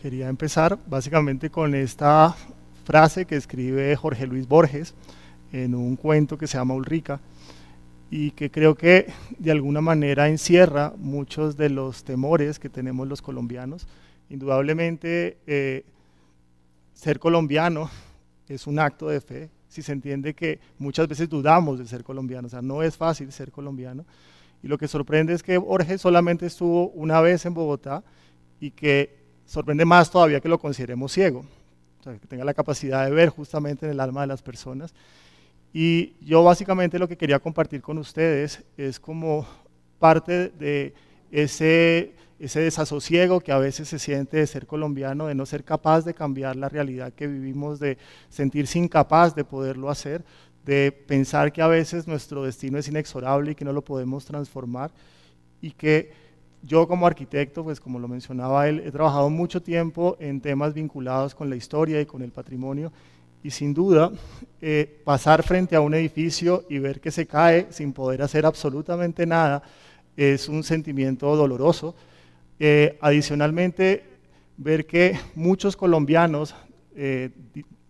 quería empezar básicamente con esta frase que escribe Jorge Luis Borges en un cuento que se llama Ulrica y que creo que de alguna manera encierra muchos de los temores que tenemos los colombianos. Indudablemente, eh, ser colombiano es un acto de fe, si se entiende que muchas veces dudamos de ser colombiano, o sea, no es fácil ser colombiano. Y lo que sorprende es que Borges solamente estuvo una vez en Bogotá y que sorprende más todavía que lo consideremos ciego, que tenga la capacidad de ver justamente en el alma de las personas. Y yo básicamente lo que quería compartir con ustedes es como parte de ese, ese desasosiego que a veces se siente de ser colombiano, de no ser capaz de cambiar la realidad que vivimos, de sentirse incapaz de poderlo hacer, de pensar que a veces nuestro destino es inexorable y que no lo podemos transformar y que yo como arquitecto, pues como lo mencionaba él, he trabajado mucho tiempo en temas vinculados con la historia y con el patrimonio y sin duda eh, pasar frente a un edificio y ver que se cae sin poder hacer absolutamente nada es un sentimiento doloroso. Eh, adicionalmente, ver que muchos colombianos eh,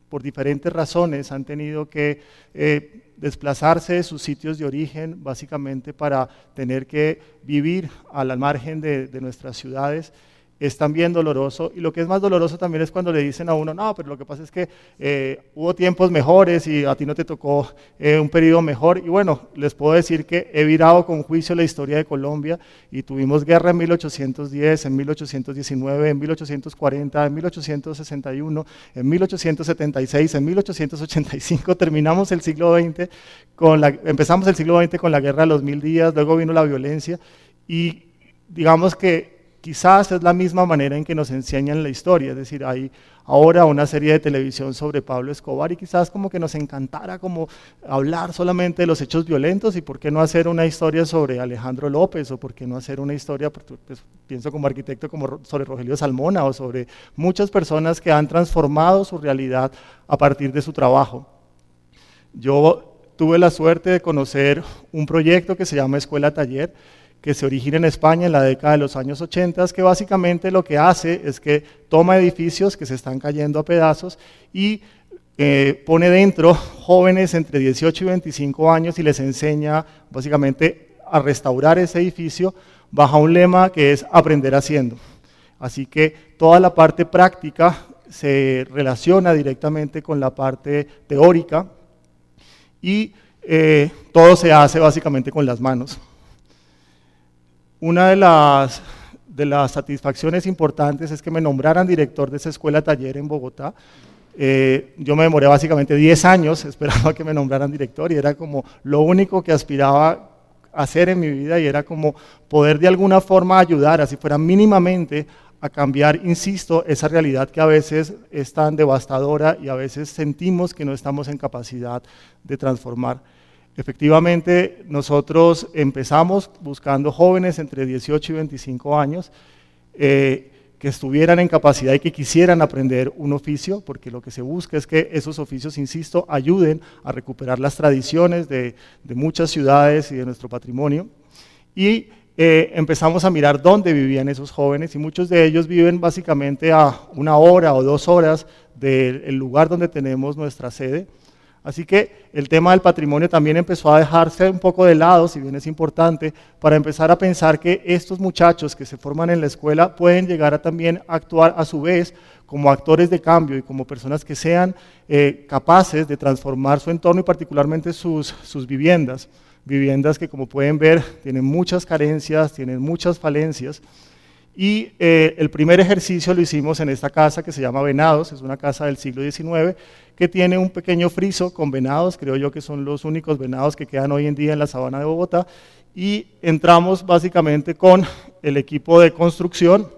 por diferentes razones han tenido que desplazarse de sus sitios de origen, básicamente para tener que vivir a la margen de, de nuestras ciudades es también doloroso. Y lo que es más doloroso también es cuando le dicen a uno, no, pero lo que pasa es que eh, hubo tiempos mejores y a ti no te tocó eh, un periodo mejor. Y bueno, les puedo decir que he virado con juicio la historia de Colombia y tuvimos guerra en 1810, en 1819, en 1840, en 1861, en 1876, en 1885. Terminamos el siglo XX, con la, empezamos el siglo XX con la guerra de los mil días, luego vino la violencia y digamos que Quizás es la misma manera en que nos enseñan la historia, es decir, hay ahora una serie de televisión sobre Pablo Escobar y quizás como que nos encantara como hablar solamente de los hechos violentos y por qué no hacer una historia sobre Alejandro López o por qué no hacer una historia, pues, pienso como arquitecto, como sobre Rogelio Salmona o sobre muchas personas que han transformado su realidad a partir de su trabajo. Yo tuve la suerte de conocer un proyecto que se llama Escuela Taller que se origina en España en la década de los años 80, que básicamente lo que hace es que toma edificios que se están cayendo a pedazos y eh, pone dentro jóvenes entre 18 y 25 años y les enseña básicamente a restaurar ese edificio bajo un lema que es aprender haciendo. Así que toda la parte práctica se relaciona directamente con la parte teórica y eh, todo se hace básicamente con las manos. Una de las, de las satisfacciones importantes es que me nombraran director de esa escuela taller en Bogotá. Eh, yo me demoré básicamente 10 años esperando a que me nombraran director y era como lo único que aspiraba a hacer en mi vida y era como poder de alguna forma ayudar, así fuera mínimamente, a cambiar, insisto, esa realidad que a veces es tan devastadora y a veces sentimos que no estamos en capacidad de transformar. Efectivamente, nosotros empezamos buscando jóvenes entre 18 y 25 años eh, que estuvieran en capacidad y que quisieran aprender un oficio, porque lo que se busca es que esos oficios, insisto, ayuden a recuperar las tradiciones de, muchas ciudades y de nuestro patrimonio. Y eh, empezamos a mirar dónde vivían esos jóvenes y muchos de ellos viven básicamente a una hora o dos horas del lugar donde tenemos nuestra sede Así que el tema del patrimonio también empezó a dejarse un poco de lado, si bien es importante, para empezar a pensar que estos muchachos que se forman en la escuela pueden llegar a también actuar a su vez como actores de cambio y como personas que sean eh, capaces de transformar su entorno y particularmente sus, viviendas. Viviendas que como pueden ver tienen muchas carencias, tienen muchas falencias. Y eh, el primer ejercicio lo hicimos en esta casa que se llama Venados, es una casa del siglo XIX, que tiene un pequeño friso con venados, creo yo que son los únicos venados que quedan hoy en día en la sabana de Bogotá, y entramos básicamente con el equipo de construcción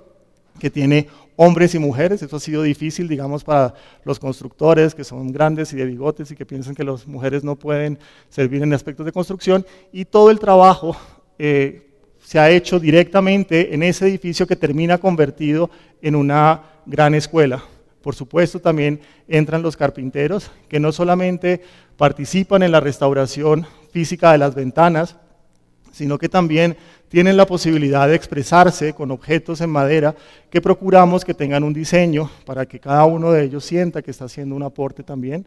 que tiene hombres y mujeres, eso ha sido difícil, digamos, para los constructores que son grandes y de bigotes y que piensan que las mujeres no pueden servir en aspectos de construcción, y todo el trabajo eh, se ha hecho directamente en ese edificio que termina convertido en una gran escuela. Por supuesto, también entran los carpinteros, que no solamente participan en la restauración física de las ventanas, sino que también tienen la posibilidad de expresarse con objetos en madera que procuramos que tengan un diseño para que cada uno de ellos sienta que está haciendo un aporte también.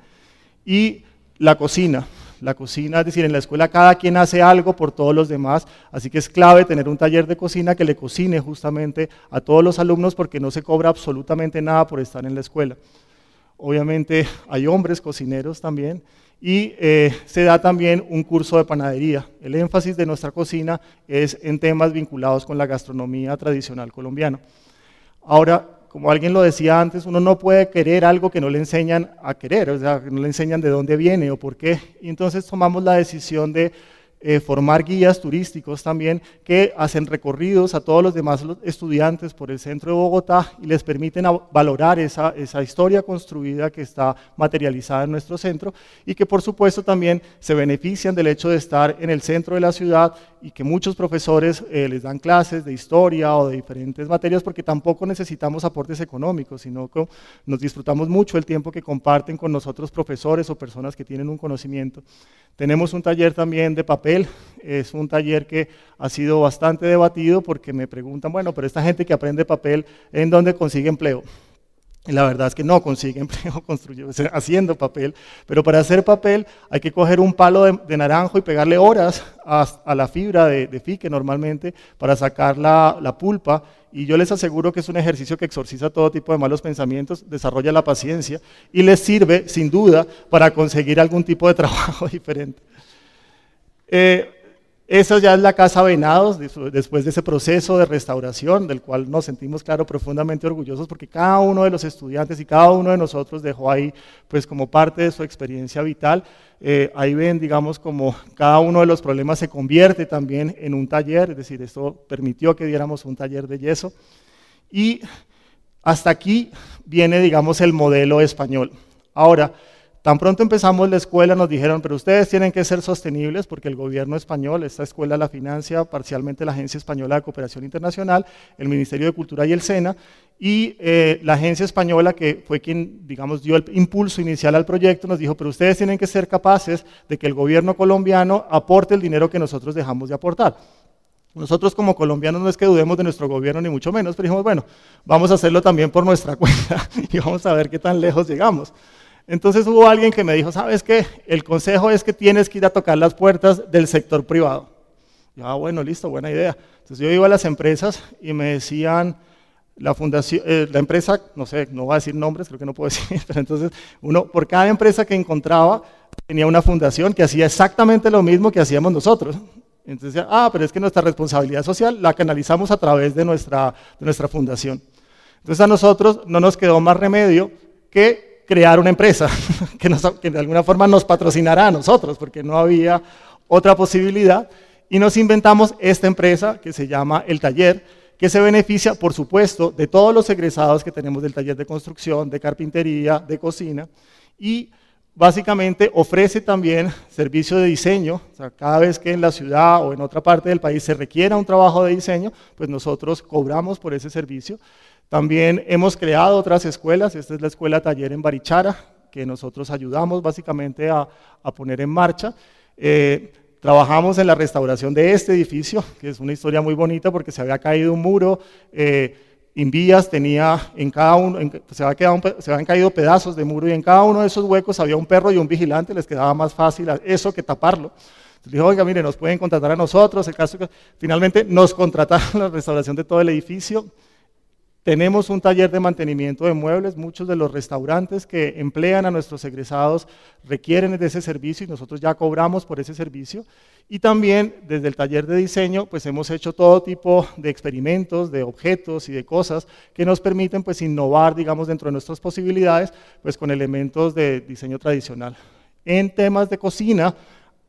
Y la cocina, la cocina, es decir, en la escuela cada quien hace algo por todos los demás, así que es clave tener un taller de cocina que le cocine justamente a todos los alumnos porque no se cobra absolutamente nada por estar en la escuela. Obviamente hay hombres cocineros también y eh, se da también un curso de panadería. El énfasis de nuestra cocina es en temas vinculados con la gastronomía tradicional colombiana. Ahora, como alguien lo decía antes, uno no puede querer algo que no le enseñan a querer, o sea, que no le enseñan de dónde viene o por qué. Y entonces tomamos la decisión de eh, formar guías turísticos también que hacen recorridos a todos los demás estudiantes por el centro de Bogotá y les permiten valorar esa, esa historia construida que está materializada en nuestro centro y que por supuesto también se benefician del hecho de estar en el centro de la ciudad y que muchos profesores eh, les dan clases de historia o de diferentes materias porque tampoco necesitamos aportes económicos, sino que nos disfrutamos mucho el tiempo que comparten con nosotros profesores o personas que tienen un conocimiento. Tenemos un taller también de papel es un taller que ha sido bastante debatido porque me preguntan, bueno, pero esta gente que aprende papel, ¿en dónde consigue empleo? la verdad es que no consigue empleo haciendo papel, pero para hacer papel hay que coger un palo de, naranjo y pegarle horas a, la fibra de, fique normalmente para sacar la pulpa y yo les aseguro que es un ejercicio que exorciza todo tipo de malos pensamientos, desarrolla la paciencia y les sirve sin duda para conseguir algún tipo de trabajo diferente. Eh, esa ya es la Casa Venados, después de ese proceso de restauración, del cual nos sentimos, claro, profundamente orgullosos, porque cada uno de los estudiantes y cada uno de nosotros dejó ahí, pues como parte de su experiencia vital, eh, ahí ven, digamos, como cada uno de los problemas se convierte también en un taller, es decir, esto permitió que diéramos un taller de yeso. Y hasta aquí viene, digamos, el modelo español. Ahora, Tan pronto empezamos la escuela, nos dijeron, pero ustedes tienen que ser sostenibles porque el gobierno español, esta escuela la financia parcialmente la Agencia Española de Cooperación Internacional, el Ministerio de Cultura y el SENA, y eh, la agencia española, que fue quien, digamos, dio el impulso inicial al proyecto, nos dijo, pero ustedes tienen que ser capaces de que el gobierno colombiano aporte el dinero que nosotros dejamos de aportar. Nosotros como colombianos no es que dudemos de nuestro gobierno ni mucho menos, pero dijimos, bueno, vamos a hacerlo también por nuestra cuenta y vamos a ver qué tan lejos llegamos. Entonces hubo alguien que me dijo, ¿sabes qué? El consejo es que tienes que ir a tocar las puertas del sector privado. Yo, ah, bueno, listo, buena idea. Entonces yo iba a las empresas y me decían, la fundación, eh, la empresa, no sé, no voy a decir nombres, creo que no puedo decir, pero entonces uno, por cada empresa que encontraba, tenía una fundación que hacía exactamente lo mismo que hacíamos nosotros. Entonces, ah, pero es que nuestra responsabilidad social la canalizamos a través de nuestra, de nuestra fundación. Entonces a nosotros no nos quedó más remedio que crear una empresa que, de alguna forma nos patrocinará a nosotros, porque no había otra posibilidad. Y nos inventamos esta empresa que se llama El Taller, que se beneficia, por supuesto, de todos los egresados que tenemos del taller de construcción, de carpintería, de cocina, y básicamente ofrece también servicio de diseño, cada vez que en la ciudad o en otra parte del país se requiera un trabajo de diseño, pues nosotros cobramos por ese servicio también hemos creado otras escuelas, esta es la escuela taller en Barichara, que nosotros ayudamos básicamente a, poner en marcha. Eh, trabajamos en la restauración de este edificio, que es una historia muy bonita porque se había caído un muro. Eh, en vías tenía en cada uno, se, habían caído pedazos de muro y en cada uno de esos huecos había un perro y un vigilante, les quedaba más fácil eso que taparlo. dijo, oiga, mire, nos pueden contratar a nosotros, el caso que finalmente nos contrataron la restauración de todo el edificio, tenemos un taller de mantenimiento de muebles, muchos de los restaurantes que emplean a nuestros egresados requieren de ese servicio y nosotros ya cobramos por ese servicio. Y también desde el taller de diseño, pues hemos hecho todo tipo de experimentos, de objetos y de cosas que nos permiten pues innovar, digamos, dentro de nuestras posibilidades, pues con elementos de diseño tradicional. En temas de cocina,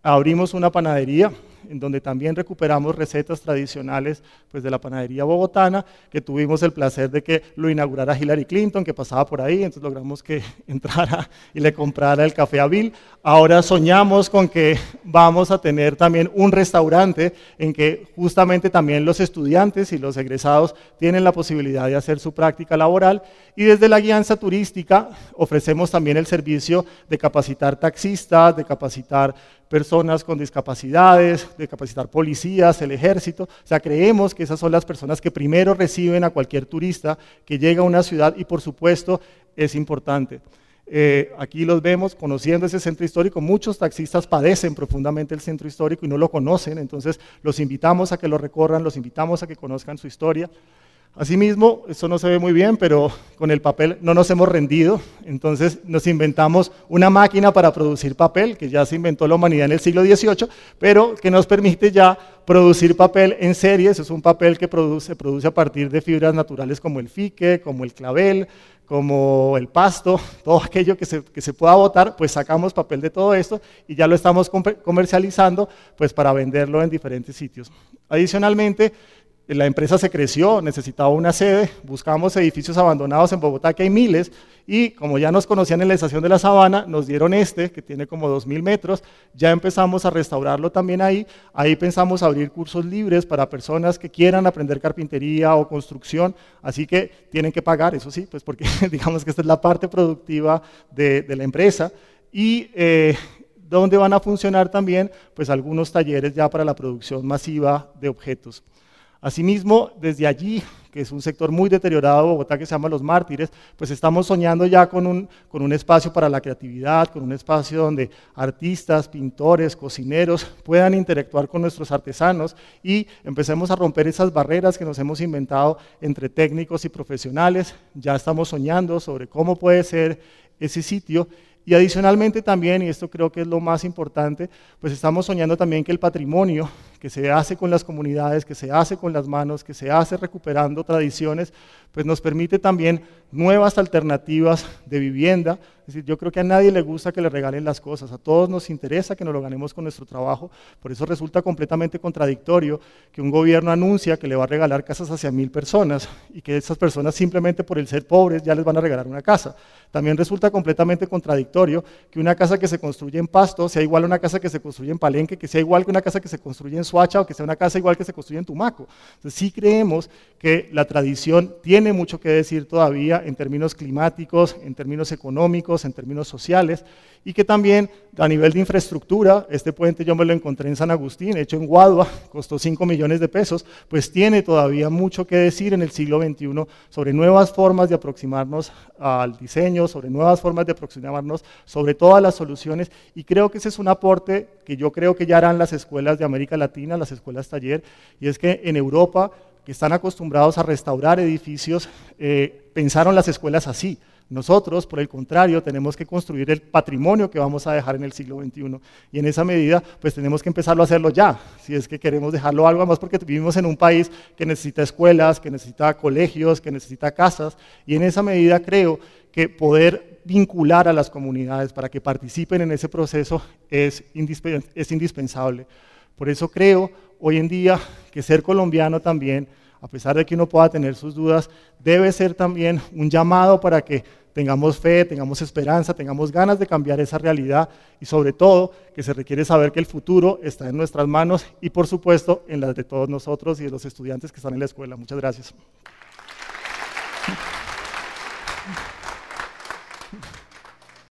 abrimos una panadería en donde también recuperamos recetas tradicionales pues, de la panadería bogotana, que tuvimos el placer de que lo inaugurara Hillary Clinton, que pasaba por ahí, entonces logramos que entrara y le comprara el café a Bill. Ahora soñamos con que vamos a tener también un restaurante en que justamente también los estudiantes y los egresados tienen la posibilidad de hacer su práctica laboral y desde la guianza turística ofrecemos también el servicio de capacitar taxistas, de capacitar personas con discapacidades, de capacitar policías, el ejército. O sea, creemos que esas son las personas que primero reciben a cualquier turista que llega a una ciudad y por supuesto es importante. Eh, aquí los vemos conociendo ese centro histórico. Muchos taxistas padecen profundamente el centro histórico y no lo conocen, entonces los invitamos a que lo recorran, los invitamos a que conozcan su historia. Asimismo, eso no se ve muy bien, pero con el papel no nos hemos rendido, entonces nos inventamos una máquina para producir papel, que ya se inventó la humanidad en el siglo XVIII, pero que nos permite ya producir papel en serie, eso es un papel que se produce a partir de fibras naturales como el fique, como el clavel, como el pasto, todo aquello que se, pueda botar, pues sacamos papel de todo esto y ya lo estamos comercializando pues para venderlo en diferentes sitios. Adicionalmente, la empresa se creció, necesitaba una sede, buscamos edificios abandonados en Bogotá, que hay miles, y como ya nos conocían en la estación de la Sabana, nos dieron este, que tiene como 2.000 metros, ya empezamos a restaurarlo también ahí, ahí pensamos abrir cursos libres para personas que quieran aprender carpintería o construcción, así que tienen que pagar, eso sí, pues porque digamos que esta es la parte productiva de, la empresa, y... Eh, donde van a funcionar también pues algunos talleres ya para la producción masiva de objetos. Asimismo, desde allí, que es un sector muy deteriorado de Bogotá que se llama Los Mártires, pues estamos soñando ya con un, con un espacio para la creatividad, con un espacio donde artistas, pintores, cocineros puedan interactuar con nuestros artesanos y empecemos a romper esas barreras que nos hemos inventado entre técnicos y profesionales. Ya estamos soñando sobre cómo puede ser ese sitio y adicionalmente también, y esto creo que es lo más importante, pues estamos soñando también que el patrimonio que se hace con las comunidades, que se hace con las manos, que se hace recuperando tradiciones, pues nos permite también nuevas alternativas de vivienda. Es decir, yo creo que a nadie le gusta que le regalen las cosas, a todos nos interesa que nos lo ganemos con nuestro trabajo, por eso resulta completamente contradictorio que un gobierno anuncia que le va a regalar casas hacia mil personas y que esas personas simplemente por el ser pobres ya les van a regalar una casa. También resulta completamente contradictorio que una casa que se construye en Pasto sea igual a una casa que se construye en Palenque, que sea igual que una casa que se construye en Suacha o que sea una casa igual que se construye en Tumaco. Entonces sí creemos que la tradición tiene mucho que decir todavía en términos climáticos, en términos económicos, en términos sociales, y que también a nivel de infraestructura, este puente yo me lo encontré en San Agustín, hecho en Guadua, costó 5 millones de pesos, pues tiene todavía mucho que decir en el siglo XXI sobre nuevas formas de aproximarnos al diseño, sobre nuevas formas de aproximarnos sobre todas las soluciones, y creo que ese es un aporte que yo creo que ya harán las escuelas de América Latina, las escuelas taller, y es que en Europa que están acostumbrados a restaurar edificios, eh, pensaron las escuelas así. Nosotros, por el contrario, tenemos que construir el patrimonio que vamos a dejar en el siglo XXI. Y en esa medida, pues tenemos que empezarlo a hacerlo ya, si es que queremos dejarlo algo más, porque vivimos en un país que necesita escuelas, que necesita colegios, que necesita casas. Y en esa medida creo que poder vincular a las comunidades para que participen en ese proceso es, indispensable. Por eso creo hoy en día que ser colombiano también, a pesar de que uno pueda tener sus dudas, debe ser también un llamado para que tengamos fe, tengamos esperanza, tengamos ganas de cambiar esa realidad y sobre todo que se requiere saber que el futuro está en nuestras manos y por supuesto en las de todos nosotros y de los estudiantes que están en la escuela. Muchas gracias.